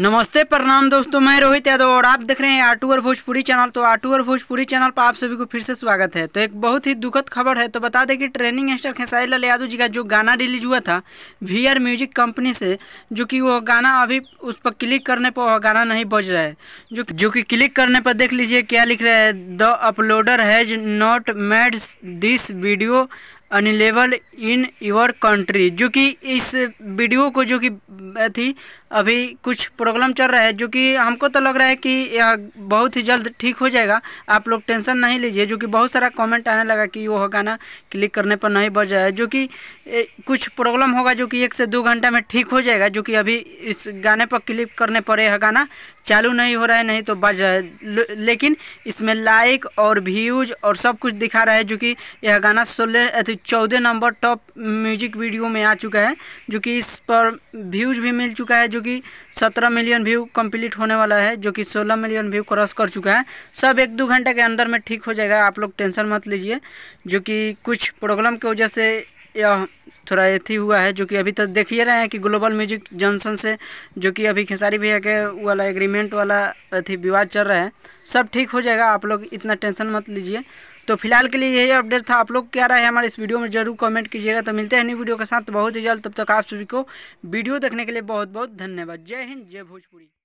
नमस्ते प्रणाम दोस्तों मैं रोहित यादव और आप देख रहे हैं आटू और भोजपुरी चैनल तो आटू और भोजपुरी चैनल पर आप सभी को फिर से स्वागत है तो एक बहुत ही दुखद खबर है तो बता दें कि ट्रेनिंग एस्टर खेसारी लाल यादव जी का जो गाना रिलीज हुआ था वी म्यूजिक कंपनी से जो कि वो गाना अभी उस पर क्लिक करने पर वह गाना नहीं बज रहा है जो जो कि क्लिक करने पर देख लीजिए क्या लिख रहा है the uploader has not made this video unavailable in your country जो कि इस वीडियो को जो कि थी अभी कुछ प्रॉब्लम चल रहा है जो कि हमको तो लग रहा है कि यह बहुत ही जल्द ठीक हो जाएगा आप लोग टेंशन नहीं लीजिए जो कि बहुत सारा कमेंट आने लगा कि वह गाना क्लिक करने पर नहीं बच है जो कि कुछ प्रॉब्लम होगा जो कि एक से दो घंटा में ठीक हो जाएगा जो कि अभी इस गाने पर क्लिक करने पर यह गाना चालू नहीं हो रहा है नहीं तो बच है लेकिन इसमें लाइक और व्यूज़ और सब कुछ दिखा रहा है जो कि यह गाना सोलह अति चौदह नंबर टॉप म्यूजिक वीडियो में आ चुका है जो कि इस पर व्यूज़ भी मिल चुका है जो कि 17 मिलियन व्यू कंप्लीट होने वाला है जो कि 16 मिलियन व्यू क्रॉस कर चुका है सब एक दो घंटे के अंदर में ठीक हो जाएगा आप लोग टेंशन मत लीजिए जो कि कुछ प्रॉब्लम की वजह से यह थोड़ा अथी हुआ है जो कि अभी तक देख ही रहे हैं कि ग्लोबल म्यूजिक जंक्शन से जो कि अभी खेसारी भैया के वाला एग्रीमेंट वाला अथी विवाद चल रहा है सब ठीक हो जाएगा आप लोग इतना टेंशन मत लीजिए तो फिलहाल के लिए यही अपडेट था आप लोग क्या रहा है हमारे इस वीडियो में जरूर कमेंट कीजिएगा तो मिलते हैं नई वीडियो के साथ बहुत ही जल्द तब तक आप सभी को वीडियो देखने के लिए बहुत बहुत धन्यवाद जय हिंद जय भोजपुरी